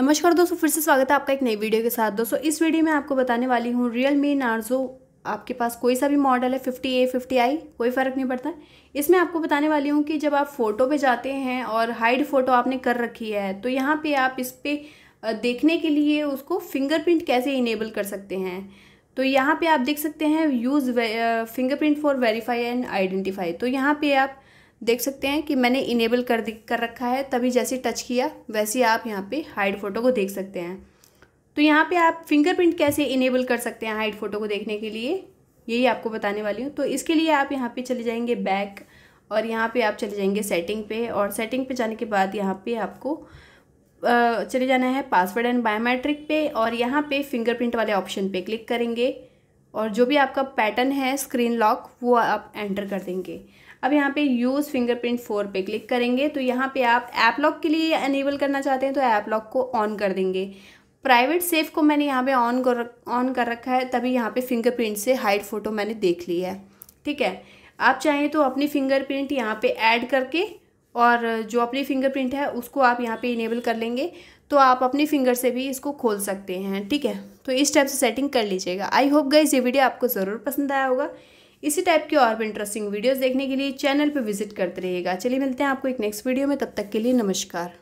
नमस्कार दोस्तों फिर से स्वागत है आपका एक नई वीडियो के साथ दोस्तों इस वीडियो में आपको बताने वाली हूँ रियल मी नार्जो आपके पास कोई सा भी मॉडल है फिफ्टी ए फिफ्टी आई कोई फ़र्क नहीं पड़ता इसमें आपको बताने वाली हूँ कि जब आप फ़ोटो पे जाते हैं और हाइड फ़ोटो आपने कर रखी है तो यहाँ पे आप इस पर देखने के लिए उसको फिंगरप्रिंट कैसे इनेबल कर सकते हैं तो यहाँ पे आप देख सकते हैं use fingerprint for verify and identify तो यहाँ पे आप देख सकते हैं कि मैंने इनेबल कर कर रखा है तभी जैसे टच किया वैसे आप यहाँ पे हाइड फोटो को देख सकते हैं तो यहाँ पे आप फिंगरप्रिंट कैसे इनेबल कर सकते हैं हाइड फोटो को देखने के लिए यही आपको बताने वाली हूँ तो इसके लिए आप यहाँ पे चले जाएंगे बैक और यहाँ पे आप चले जाएंगे सेटिंग पे और सेटिंग पे जाने के बाद यहाँ पर आपको चले जाना है पासवर्ड एंड बायोमेट्रिक पे और यहाँ पर फिंगरप्रिंट वाले ऑप्शन पर क्लिक करेंगे और जो भी आपका पैटर्न है स्क्रीन लॉक वो आप एंटर कर देंगे अब यहाँ पे यूज़ फिंगरप्रिंट फोर पे क्लिक करेंगे तो यहाँ पे आप ऐप लॉक के लिए एनेबल करना चाहते हैं तो ऐप लॉक को ऑन कर देंगे प्राइवेट सेफ को मैंने यहाँ पे ऑन कर ऑन कर रखा है तभी यहाँ पे फिंगरप्रिंट से हाइड फ़ोटो मैंने देख ली है ठीक है आप चाहें तो अपनी फिंगरप्रिंट यहाँ पे ऐड करके और जो अपनी फिंगरप्रिंट है उसको आप यहाँ पे इनेबल कर लेंगे तो आप अपनी फिंगर से भी इसको खोल सकते हैं ठीक है तो इस टाइप से सेटिंग कर लीजिएगा आई होप गई ये वीडियो आपको ज़रूर पसंद आया होगा इसी टाइप की और भी इंटरेस्टिंग वीडियोज़ देखने के लिए चैनल पर विजिट करते रहिएगा चलिए मिलते हैं आपको एक नेक्स्ट वीडियो में तब तक के लिए नमस्कार